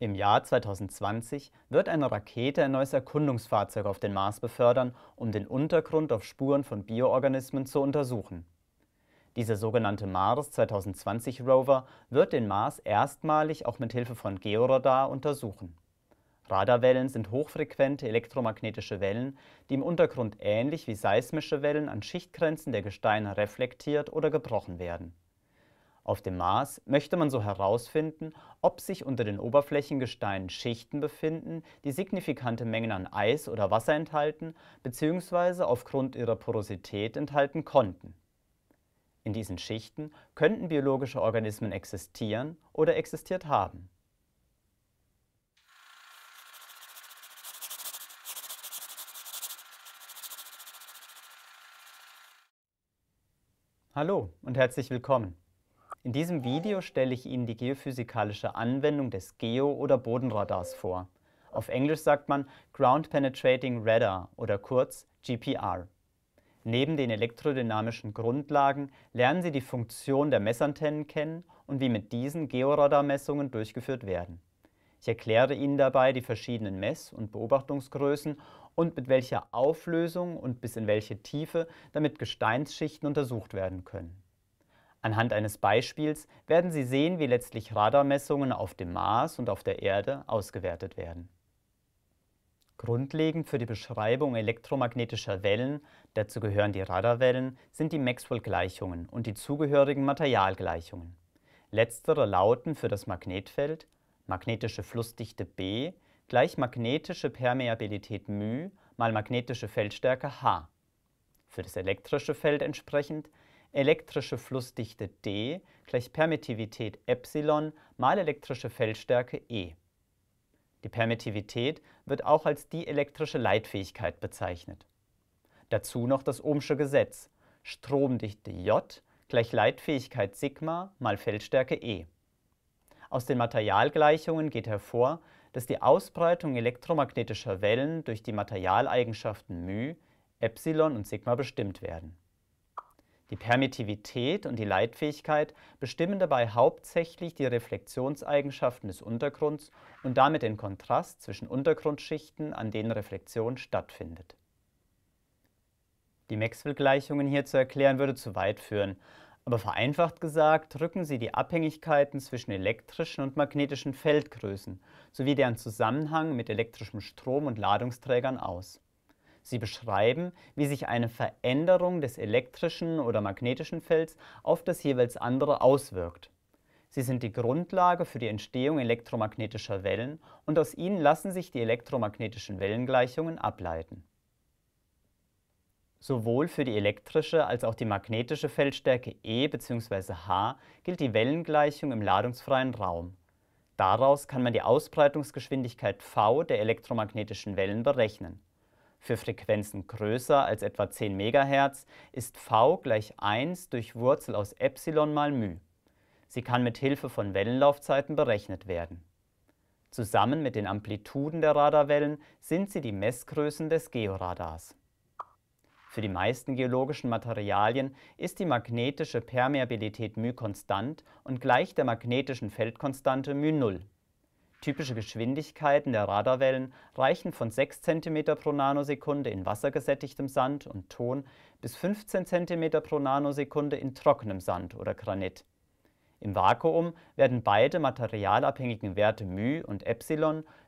Im Jahr 2020 wird eine Rakete ein neues Erkundungsfahrzeug auf den Mars befördern, um den Untergrund auf Spuren von Bioorganismen zu untersuchen. Dieser sogenannte Mars 2020 Rover wird den Mars erstmalig auch mit Hilfe von Georadar untersuchen. Radarwellen sind hochfrequente elektromagnetische Wellen, die im Untergrund ähnlich wie seismische Wellen an Schichtgrenzen der Gesteine reflektiert oder gebrochen werden auf dem Mars möchte man so herausfinden, ob sich unter den Oberflächengesteinen Schichten befinden, die signifikante Mengen an Eis oder Wasser enthalten bzw. aufgrund ihrer Porosität enthalten konnten. In diesen Schichten könnten biologische Organismen existieren oder existiert haben. Hallo und herzlich willkommen. In diesem Video stelle ich Ihnen die geophysikalische Anwendung des Geo- oder Bodenradars vor. Auf Englisch sagt man Ground Penetrating Radar oder kurz GPR. Neben den elektrodynamischen Grundlagen lernen Sie die Funktion der Messantennen kennen und wie mit diesen Georadarmessungen durchgeführt werden. Ich erkläre Ihnen dabei die verschiedenen Mess- und Beobachtungsgrößen und mit welcher Auflösung und bis in welche Tiefe damit Gesteinsschichten untersucht werden können. Anhand eines Beispiels werden Sie sehen, wie letztlich Radarmessungen auf dem Mars und auf der Erde ausgewertet werden. Grundlegend für die Beschreibung elektromagnetischer Wellen, dazu gehören die Radarwellen, sind die Maxwell-Gleichungen und die zugehörigen Materialgleichungen. Letztere lauten für das Magnetfeld magnetische Flussdichte B gleich magnetische Permeabilität μ mal magnetische Feldstärke H. Für das elektrische Feld entsprechend elektrische Flussdichte D gleich Permittivität Epsilon mal elektrische Feldstärke E. Die Permittivität wird auch als die elektrische Leitfähigkeit bezeichnet. Dazu noch das Ohmsche Gesetz. Stromdichte J gleich Leitfähigkeit Sigma mal Feldstärke E. Aus den Materialgleichungen geht hervor, dass die Ausbreitung elektromagnetischer Wellen durch die Materialeigenschaften μ, Epsilon und Sigma bestimmt werden. Die Permittivität und die Leitfähigkeit bestimmen dabei hauptsächlich die Reflexionseigenschaften des Untergrunds und damit den Kontrast zwischen Untergrundschichten, an denen Reflexion stattfindet. Die Maxwell-Gleichungen hier zu erklären würde zu weit führen, aber vereinfacht gesagt drücken sie die Abhängigkeiten zwischen elektrischen und magnetischen Feldgrößen sowie deren Zusammenhang mit elektrischem Strom und Ladungsträgern aus. Sie beschreiben, wie sich eine Veränderung des elektrischen oder magnetischen Felds auf das jeweils andere auswirkt. Sie sind die Grundlage für die Entstehung elektromagnetischer Wellen und aus ihnen lassen sich die elektromagnetischen Wellengleichungen ableiten. Sowohl für die elektrische als auch die magnetische Feldstärke E bzw. H gilt die Wellengleichung im ladungsfreien Raum. Daraus kann man die Ausbreitungsgeschwindigkeit v der elektromagnetischen Wellen berechnen. Für Frequenzen größer als etwa 10 MHz ist V gleich 1 durch Wurzel aus Epsilon mal μ. Sie kann mit Hilfe von Wellenlaufzeiten berechnet werden. Zusammen mit den Amplituden der Radarwellen sind sie die Messgrößen des Georadars. Für die meisten geologischen Materialien ist die magnetische Permeabilität μ konstant und gleich der magnetischen Feldkonstante μ0. Typische Geschwindigkeiten der Radarwellen reichen von 6 cm pro Nanosekunde in wassergesättigtem Sand und Ton bis 15 cm pro Nanosekunde in trockenem Sand oder Granit. Im Vakuum werden beide materialabhängigen Werte μ und ε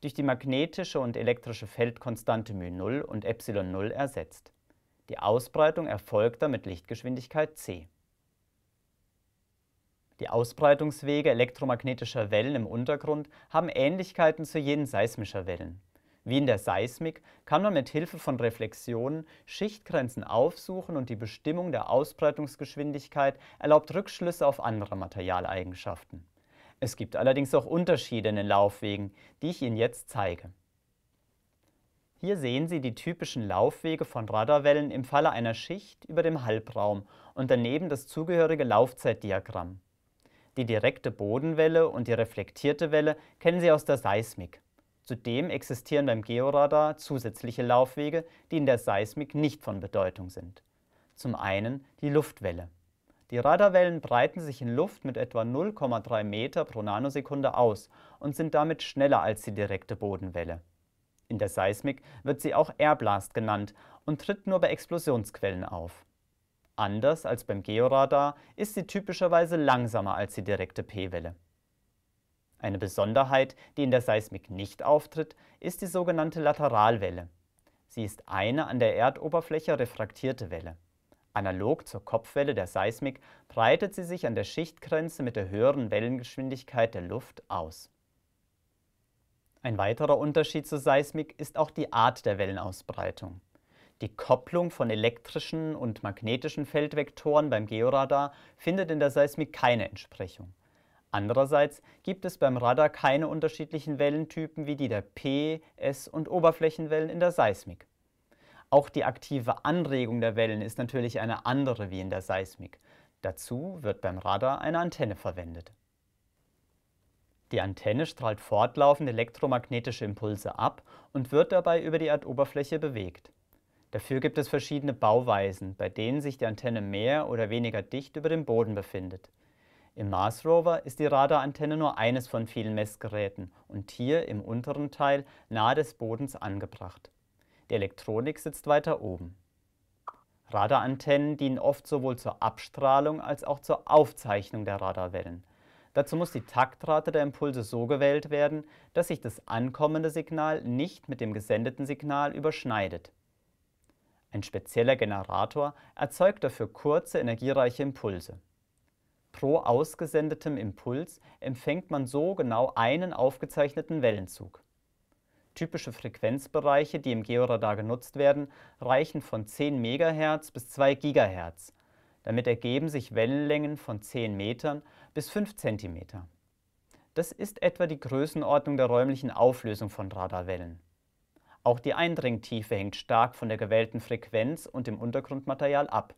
durch die magnetische und elektrische Feldkonstante μ0 und ε0 ersetzt. Die Ausbreitung erfolgt dann mit Lichtgeschwindigkeit c. Die Ausbreitungswege elektromagnetischer Wellen im Untergrund haben Ähnlichkeiten zu jenen seismischer Wellen. Wie in der Seismik kann man mit Hilfe von Reflexionen Schichtgrenzen aufsuchen und die Bestimmung der Ausbreitungsgeschwindigkeit erlaubt Rückschlüsse auf andere Materialeigenschaften. Es gibt allerdings auch Unterschiede in den Laufwegen, die ich Ihnen jetzt zeige. Hier sehen Sie die typischen Laufwege von Radarwellen im Falle einer Schicht über dem Halbraum und daneben das zugehörige Laufzeitdiagramm. Die direkte Bodenwelle und die reflektierte Welle kennen Sie aus der Seismik. Zudem existieren beim Georadar zusätzliche Laufwege, die in der Seismik nicht von Bedeutung sind. Zum einen die Luftwelle. Die Radarwellen breiten sich in Luft mit etwa 0,3 Meter pro Nanosekunde aus und sind damit schneller als die direkte Bodenwelle. In der Seismik wird sie auch Airblast genannt und tritt nur bei Explosionsquellen auf. Anders als beim Georadar ist sie typischerweise langsamer als die direkte P-Welle. Eine Besonderheit, die in der Seismik nicht auftritt, ist die sogenannte Lateralwelle. Sie ist eine an der Erdoberfläche refraktierte Welle. Analog zur Kopfwelle der Seismik breitet sie sich an der Schichtgrenze mit der höheren Wellengeschwindigkeit der Luft aus. Ein weiterer Unterschied zur Seismik ist auch die Art der Wellenausbreitung. Die Kopplung von elektrischen und magnetischen Feldvektoren beim Georadar findet in der Seismik keine Entsprechung. Andererseits gibt es beim Radar keine unterschiedlichen Wellentypen wie die der P-, S- und Oberflächenwellen in der Seismik. Auch die aktive Anregung der Wellen ist natürlich eine andere wie in der Seismik. Dazu wird beim Radar eine Antenne verwendet. Die Antenne strahlt fortlaufend elektromagnetische Impulse ab und wird dabei über die Erdoberfläche bewegt. Dafür gibt es verschiedene Bauweisen, bei denen sich die Antenne mehr oder weniger dicht über dem Boden befindet. Im Mars Rover ist die Radarantenne nur eines von vielen Messgeräten und hier im unteren Teil nahe des Bodens angebracht. Die Elektronik sitzt weiter oben. Radarantennen dienen oft sowohl zur Abstrahlung als auch zur Aufzeichnung der Radarwellen. Dazu muss die Taktrate der Impulse so gewählt werden, dass sich das ankommende Signal nicht mit dem gesendeten Signal überschneidet. Ein spezieller Generator erzeugt dafür kurze, energiereiche Impulse. Pro ausgesendetem Impuls empfängt man so genau einen aufgezeichneten Wellenzug. Typische Frequenzbereiche, die im Georadar genutzt werden, reichen von 10 MHz bis 2 GHz. Damit ergeben sich Wellenlängen von 10 Metern bis 5 cm. Das ist etwa die Größenordnung der räumlichen Auflösung von Radarwellen. Auch die Eindringtiefe hängt stark von der gewählten Frequenz und dem Untergrundmaterial ab.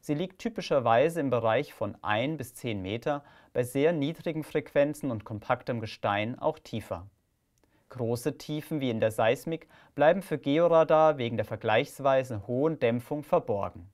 Sie liegt typischerweise im Bereich von 1 bis 10 Meter, bei sehr niedrigen Frequenzen und kompaktem Gestein auch tiefer. Große Tiefen wie in der Seismik bleiben für Georadar wegen der vergleichsweise hohen Dämpfung verborgen.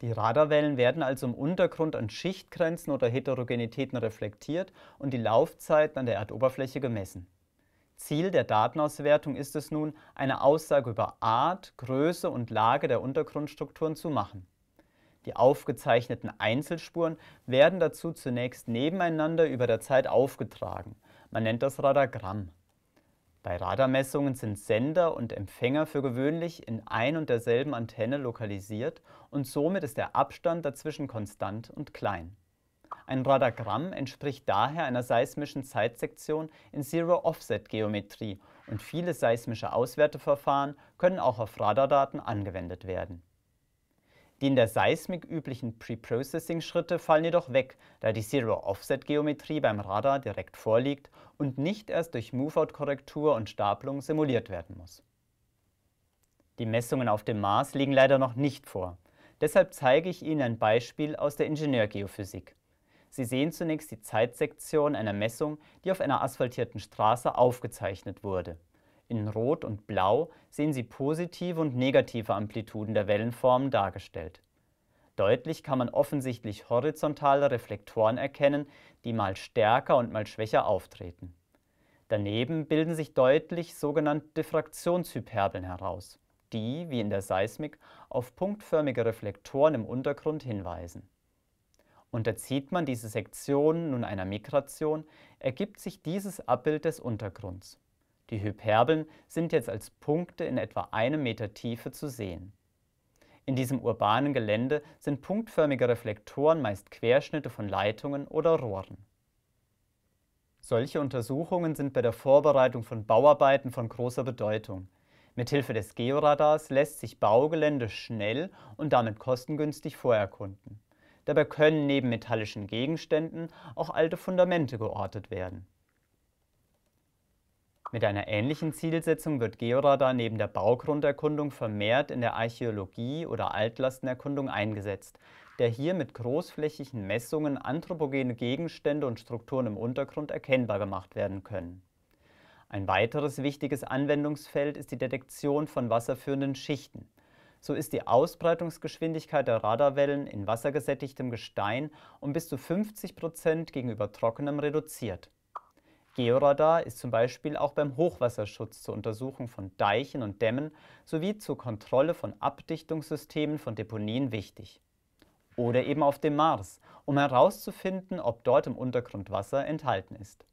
Die Radarwellen werden also im Untergrund an Schichtgrenzen oder Heterogenitäten reflektiert und die Laufzeiten an der Erdoberfläche gemessen. Ziel der Datenauswertung ist es nun, eine Aussage über Art, Größe und Lage der Untergrundstrukturen zu machen. Die aufgezeichneten Einzelspuren werden dazu zunächst nebeneinander über der Zeit aufgetragen. Man nennt das Radagramm. Bei Radarmessungen sind Sender und Empfänger für gewöhnlich in ein und derselben Antenne lokalisiert und somit ist der Abstand dazwischen konstant und klein. Ein Radagramm entspricht daher einer seismischen Zeitsektion in Zero-Offset-Geometrie und viele seismische Auswerteverfahren können auch auf Radardaten angewendet werden. Die in der Seismik üblichen Preprocessing-Schritte fallen jedoch weg, da die Zero-Offset-Geometrie beim Radar direkt vorliegt und nicht erst durch move out korrektur und Stapelung simuliert werden muss. Die Messungen auf dem Mars liegen leider noch nicht vor. Deshalb zeige ich Ihnen ein Beispiel aus der Ingenieurgeophysik. Sie sehen zunächst die Zeitsektion einer Messung, die auf einer asphaltierten Straße aufgezeichnet wurde. In Rot und Blau sehen Sie positive und negative Amplituden der Wellenformen dargestellt. Deutlich kann man offensichtlich horizontale Reflektoren erkennen, die mal stärker und mal schwächer auftreten. Daneben bilden sich deutlich sogenannte Diffraktionshyperbeln heraus, die, wie in der Seismik, auf punktförmige Reflektoren im Untergrund hinweisen Unterzieht man diese Sektion nun einer Migration, ergibt sich dieses Abbild des Untergrunds. Die Hyperbeln sind jetzt als Punkte in etwa einem Meter Tiefe zu sehen. In diesem urbanen Gelände sind punktförmige Reflektoren meist Querschnitte von Leitungen oder Rohren. Solche Untersuchungen sind bei der Vorbereitung von Bauarbeiten von großer Bedeutung. Mithilfe des Georadars lässt sich Baugelände schnell und damit kostengünstig vorerkunden. Dabei können neben metallischen Gegenständen auch alte Fundamente geortet werden. Mit einer ähnlichen Zielsetzung wird Georadar neben der Baugrunderkundung vermehrt in der Archäologie oder Altlastenerkundung eingesetzt, der hier mit großflächigen Messungen anthropogene Gegenstände und Strukturen im Untergrund erkennbar gemacht werden können. Ein weiteres wichtiges Anwendungsfeld ist die Detektion von wasserführenden Schichten. So ist die Ausbreitungsgeschwindigkeit der Radarwellen in wassergesättigtem Gestein um bis zu 50 Prozent gegenüber trockenem reduziert. Georadar ist zum Beispiel auch beim Hochwasserschutz zur Untersuchung von Deichen und Dämmen sowie zur Kontrolle von Abdichtungssystemen von Deponien wichtig. Oder eben auf dem Mars, um herauszufinden, ob dort im Untergrund Wasser enthalten ist.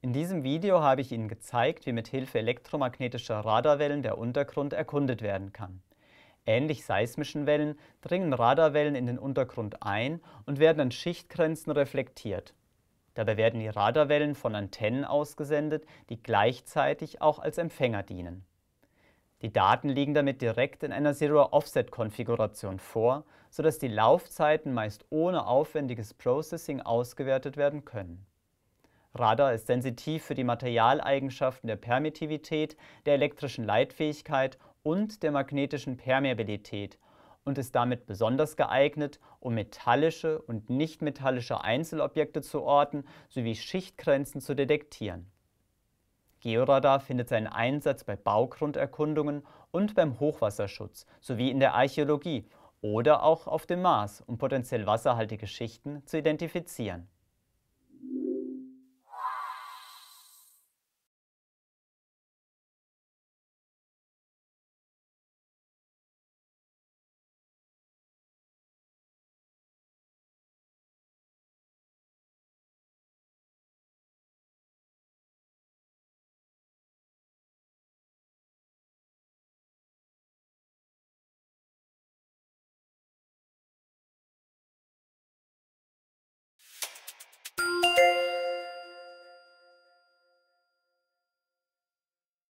In diesem Video habe ich Ihnen gezeigt, wie mit Hilfe elektromagnetischer Radarwellen der Untergrund erkundet werden kann. Ähnlich seismischen Wellen dringen Radarwellen in den Untergrund ein und werden an Schichtgrenzen reflektiert. Dabei werden die Radarwellen von Antennen ausgesendet, die gleichzeitig auch als Empfänger dienen. Die Daten liegen damit direkt in einer Zero-Offset-Konfiguration vor, sodass die Laufzeiten meist ohne aufwendiges Processing ausgewertet werden können. Radar ist sensitiv für die Materialeigenschaften der Permittivität, der elektrischen Leitfähigkeit und der magnetischen Permeabilität und ist damit besonders geeignet, um metallische und nichtmetallische Einzelobjekte zu orten sowie Schichtgrenzen zu detektieren. Georadar findet seinen Einsatz bei Baugrunderkundungen und beim Hochwasserschutz sowie in der Archäologie oder auch auf dem Mars, um potenziell wasserhaltige Schichten zu identifizieren. Thank you